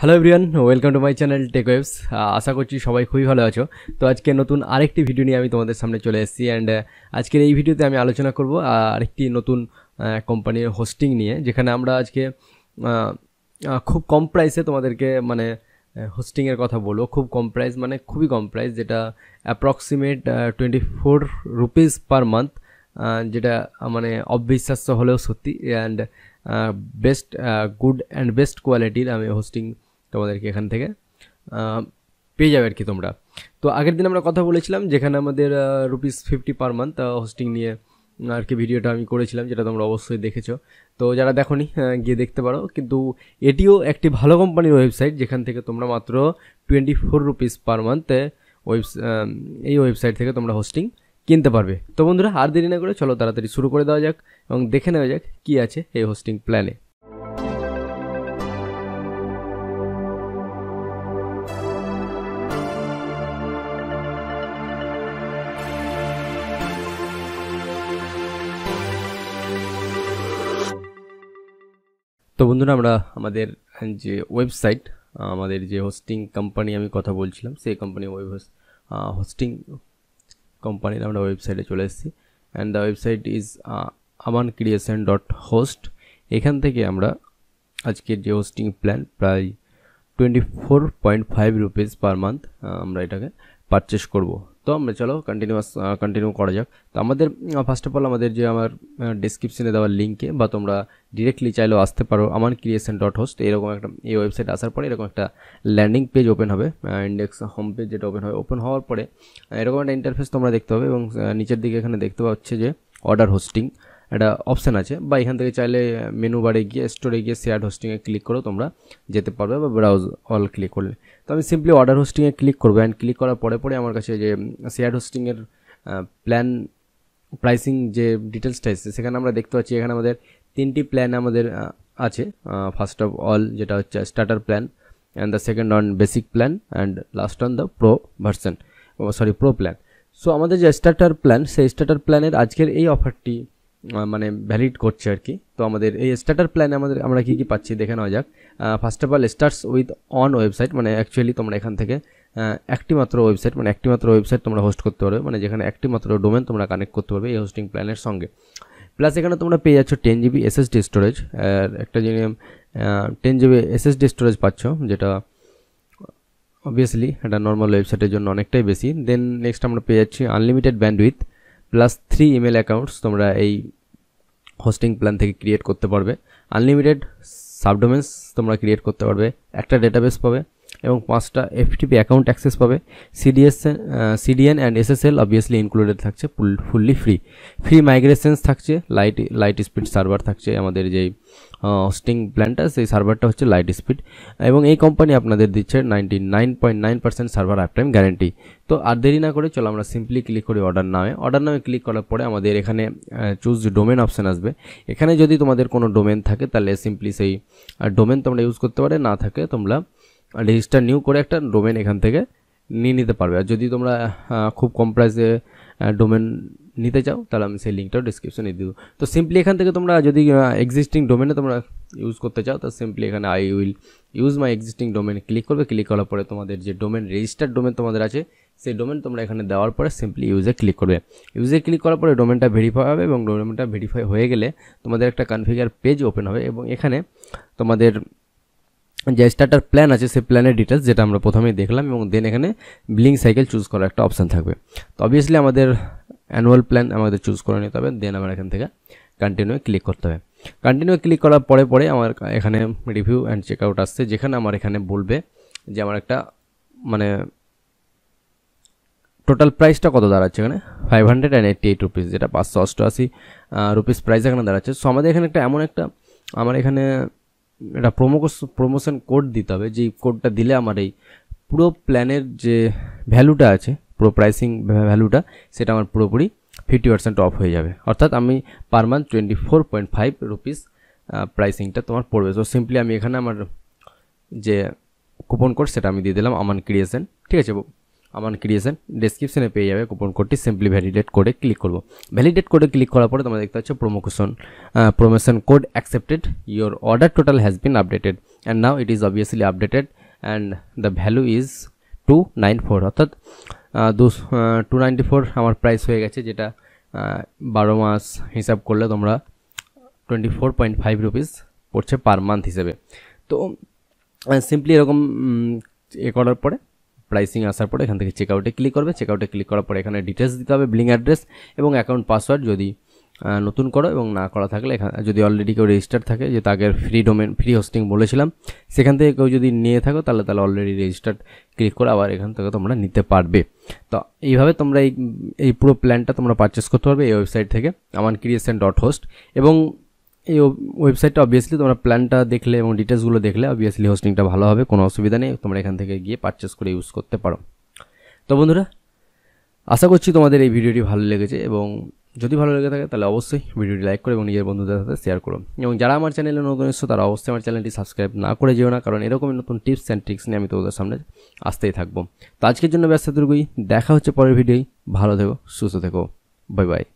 hello everyone welcome to my channel tech waves আশা করছি সবাই খুবই ভালো আছো তো আজকে নতুন আরেকটি ভিডিও নিয়ে আমি তোমাদের সামনে চলে এসেছি অ্যান্ড uh, আজকের এই ভিডিওতে আমি আলোচনা করব আরেকটি নতুন কোম্পানির uh, হোস্টিং নিয়ে যেখানে আমরা আজকে খুব কম প্রাইসে তোমাদেরকে মানে হোস্টিংয়ের কথা বলবো খুব কম প্রাইস মানে খুবই কম প্রাইস যেটা approximate twenty four rupees per month যেটা মানে অবিশ্বাস্য হলেও সত্যি and best good and best কোয়ালিটির আমি হোস্টিং তোমাদেরকে এখান থেকে পেয়ে যাবে আর কি তোমরা তো আগের দিন আমরা কথা বলেছিলাম যেখানে আমাদের rupees fifty per month hosting নিয়ে আর কি ভিডিওটা আমি করেছিলাম যেটা তোমরা অবশ্যই দেখেছো তো যারা দেখো গিয়ে দেখতে পারো কিন্তু এটিও একটি ভালো কোম্পানির ওয়েবসাইট যেখান থেকে তোমরা মাত্র টোয়েন্টি ফোর রুপিস পার মান্থে ওয়েব এই ওয়েবসাইট থেকে তোমরা হোস্টিং কিনতে পারবে তো বন্ধুরা আর দেরি না করে চলো তাড়াতাড়ি শুরু করে দেওয়া যাক এবং দেখে নেওয়া যাক কী আছে এই হোস্টিং প্ল্যানে তো বন্ধুরা আমরা আমাদের যে ওয়েবসাইট আমাদের যে হোস্টিং কোম্পানি আমি কথা বলছিলাম সেই কোম্পানি ওয়েব হোস্টিং কোম্পানির আমরা ওয়েবসাইটে চলে এসেছি and the website is Aman creation dot host এখান থেকে আমরা আজকের যে হোস্টিং প্ল্যান প্রায় twenty four point five rupees per month আমরা এটাকে পারচেস করব তো আমরা চলো কন্টিনিউয়াস কন্টিনিউ করা যাক তো আমাদের ফার্স্ট অফ অল আমাদের যে আমার ডিসক্রিপশনে দেওয়ার লিঙ্কে বা তোমরা ডিরেক্টলি চাইলেও আসতে পারো আমার ক্রিয়েশন ডট হোস্ট এরকম একটা এই ওয়েবসাইট আসার পরে এরকম একটা ল্যান্ডিং পেজ ওপেন হবে ইন্ডেক্স হোম পেজ যেটা ওপেন হবে ওপেন হওয়ার পরে এরকম একটা ইন্টারফেস তোমরা দেখতে হবে এবং নিচের দিকে এখানে দেখতে পাচ্ছে যে অর্ডার হোস্টিং একটা অপশান আছে বা এখান থেকে চাইলে মেনু বারে গিয়ে স্টোরে গিয়ে শেয়ার হোস্টিংয়ে ক্লিক করো তোমরা যেতে পারবে বা ব্রাউজ অল ক্লিক করলে তো আমি সিম্পলি অর্ডার হোস্টিংয়ে ক্লিক করবো অ্যান্ড ক্লিক করার পরে পরে আমার কাছে যে শেয়ার হোস্টিংয়ের প্ল্যান প্রাইসিং যে ডিটেলসটা এসেছে সেখানে আমরা দেখতে পাচ্ছি এখানে আমাদের তিনটি প্ল্যান আমাদের আছে ফার্স্ট অফ অল যেটা হচ্ছে starter plan and the second on basic plan and last on the pro version sorry pro plan so আমাদের যে স্টার্টার প্ল্যান সেই স্টার্টার প্ল্যানের আজকের এই অফারটি মানে ভ্যালিড করছে আর কি তো আমাদের এই স্টার্টার প্ল্যানে আমাদের আমরা কী কী পাচ্ছি দেখে নেওয়া যাক first of all starts with on website মানে অ্যাকচুয়ালি তোমরা এখান থেকে একটি মাত্র ওয়েবসাইট মানে একটি মাত্র ওয়েবসাইট তোমরা হোস্ট করতে পারবে মানে যেখানে একটি মাত্র ডোমেন তোমরা কানেক্ট করতে পারবে এই হোস্টিং প্ল্যানের সঙ্গে প্লাস এখানে তোমরা পেয়ে যাচ্ছ টেন জিবি এসএসডি স্টোরেজ আর একটা জিনিস টেন জিবি এসএসডি স্টোরেজ পাচ্ছ যেটা অবভিয়াসলি এটা নর্মাল ওয়েবসাইটের জন্য অনেকটাই বেশি দেন নেক্সট আমরা পেয়ে যাচ্ছি unlimited bandwidth plus three email accounts তোমরা এই হোস্টিং প্ল্যান থেকে ক্রিয়েট করতে পারবে আনলিমিটেড সাবডোমেন্স তোমরা ক্রিয়েট করতে পারবে একটা ডেটাবেস পাবে এবং পাঁচটা এফটিপি অ্যাকাউন্ট অ্যাক্সেস পাবে CDS CDN and S S L obviously included থাকছে ফুললি ফ্রি ফ্রি মাইগ্রেশনস থাকছে লাইট লাইট স্পিড সার্ভার থাকছে আমাদের যেই হোস্টিং প্ল্যানটা সেই সার্ভারটা হচ্ছে লাইট স্পিড এবং এই কোম্পানি আপনাদের দিচ্ছে ninety nine point nine percent server time guarantee তো আর দেরি না করে চলো আমরা সিম্পলি ক্লিক করি অর্ডার নামে অর্ডার নামে ক্লিক করার পরে আমাদের এখানে চুজ ডোমেন অপশান আসবে এখানে যদি তোমাদের কোনো ডোমেন থাকে তাহলে সিম্পলি সেই ডোমেন তোমরা ইউজ করতে পারে না থাকে তোমরা রেজিস্টার নিউ করে একটা ডোমেন এখান থেকে নিয়ে নিতে পারবে আর যদি তোমরা খুব কম প্রাইসে ডোমেন নিতে চাও তাহলে আমি সেই লিঙ্কটাও ডিসক্রিপশানে দিয়ে দেবো তো সিম্পলি এখান থেকে তোমরা যদি এক্সিস্টিং ডোমেনে তোমরা ইউজ করতে চাও তো সিম্পলি এখানে I will use my existing domain click করবে ক্লিক করার পরে তোমাদের যে ডোমেন রেজিস্টার্ড ডোমেন তোমাদের আছে সেই ডোমেন তোমরা এখানে দেওয়ার পরে সিম্পলি ইউজে ক্লিক করবে ইউজে ক্লিক করার পরে ডোমেনটা ভেরিফাই হবে এবং ডোমেনটা ভেরিফাই হয়ে গেলে তোমাদের একটা কনফিগার পেজ ওপেন হবে এবং এখানে তোমাদের যে স্টার্টার প্ল্যান আছে সেই প্ল্যানের ডিটেলস যেটা আমরা প্রথমেই দেখলাম এবং দেন এখানে বিলিং সাইকেল চুজ করার একটা অপশান থাকবে তো অবভিয়াসলি আমাদের অ্যানুয়াল প্ল্যান আমাদের চুজ করে নিতে হবে দেন আমার এখান থেকে কন্টিনিউ ক্লিক করতে হবে কন্টিনিউ ক্লিক করার পরে পরে আমার এখানে রিভিউ অ্যান্ড চেকআউট আসছে যেখানে আমার এখানে বলবে যে আমার একটা মানে টোটাল প্রাইসটা কত দাঁড়াচ্ছে এখানে five hundred and eighty eight rupees যেটা পাঁচশো অষ্টআশি রুপিস প্রাইস এখানে দাঁড়াচ্ছে সো আমাদের এখানে একটা এমন একটা আমার এখানে একটা প্রোমো প্রমোশন কোড দিতে হবে যেই কোডটা দিলে আমার এই পুরো প্ল্যানের যে ভ্যালুটা আছে পুরো প্রাইসিং ভ্যালুটা সেটা আমার পুরোপুরি ফিফটি পার্সেন্ট অফ হয়ে যাবে অর্থাৎ আমি per month twenty four point five rupees প্রাইসিংটা তোমার পড়বে তো সিম্পলি আমি এখানে আমার যে কুপন কোড সেটা আমি দিয়ে দিলাম আমান ক্রিয়েশন ঠিক আছে আমার ক্রিয়েশন ডিসক্রিপশনে পেয়ে যাবে কুপন কোডটি সিম্পলি ভ্যালিডেট করে ক্লিক করব ভ্যালিডেট করে ক্লিক করার পরে তোমরা দেখতে পাচ্ছ promotion promotion code accepted your order total has been updated and now it is obviously updated and the value is two nine four অর্থাৎ দুশো টু নাইনটি ফোর আমার প্রাইস হয়ে গেছে যেটা বারো মাস হিসাব করলে তোমরা twenty four point five rupees পড়ছে পার মান্থ হিসেবে তো সিম্পলি এরকম এ করার পরে প্রাইসিং আসার পরে এখান থেকে চেকআউটে ক্লিক করবে চেকআউটে ক্লিক করার পরে এখানে ডিটেলস দিতে হবে ব্লিং অ্যাড্রেস এবং অ্যাকাউন্ট পাসওয়ার্ড যদি নতুন করো এবং না করা থাকলে এখানে যদি অলরেডি কেউ রেজিস্টার থাকে যে আগের ফ্রি ডোমেন ফ্রি হোস্টিং বলেছিলাম সেখান থেকে কেউ যদি নিয়ে থাকো তাহলে তাহলে অলরেডি রেজিস্টার্ড ক্লিক করে আবার এখান থেকে তোমরা নিতে পারবে তো এইভাবে তোমরা এই এই পুরো প্ল্যানটা তোমরা পারচেস করতে পারবে এই ওয়েবসাইট থেকে আমান ক্রিয়েশন ডট হোস্ট এবং এই ওয়েবসাইটটা অবভিয়াসলি তোমরা প্ল্যানটা দেখলে এবং ডিটেলসগুলো দেখলে অবভিয়াসলি হোস্টিংটা ভালো হবে কোনো অসুবিধা নেই তোমরা এখান থেকে গিয়ে পারচেস করে ইউজ করতে পারো তো বন্ধুরা আশা করছি তোমাদের এই ভিডিওটি ভালো লেগেছে এবং যদি ভালো লেগে থাকে তাহলে অবশ্যই ভিডিওটি লাইক করো এবং নিজের বন্ধুদের সাথে শেয়ার করো এবং যারা আমার চ্যানেলে নতুন এসছো তারা অবশ্যই আমার চ্যানেলটি সাবস্ক্রাইব না করে যেও না কারণ এরকমই নতুন টিপস অ্যান্ড ট্রিক্স নিয়ে আমি তোমাদের সামনে আসতেই থাকবো তো আজকের জন্য ব্যস্ত দুর্গই দেখা হচ্ছে পরের ভিডিওই ভালো থেকো সুস্থ থেকো বাই বাই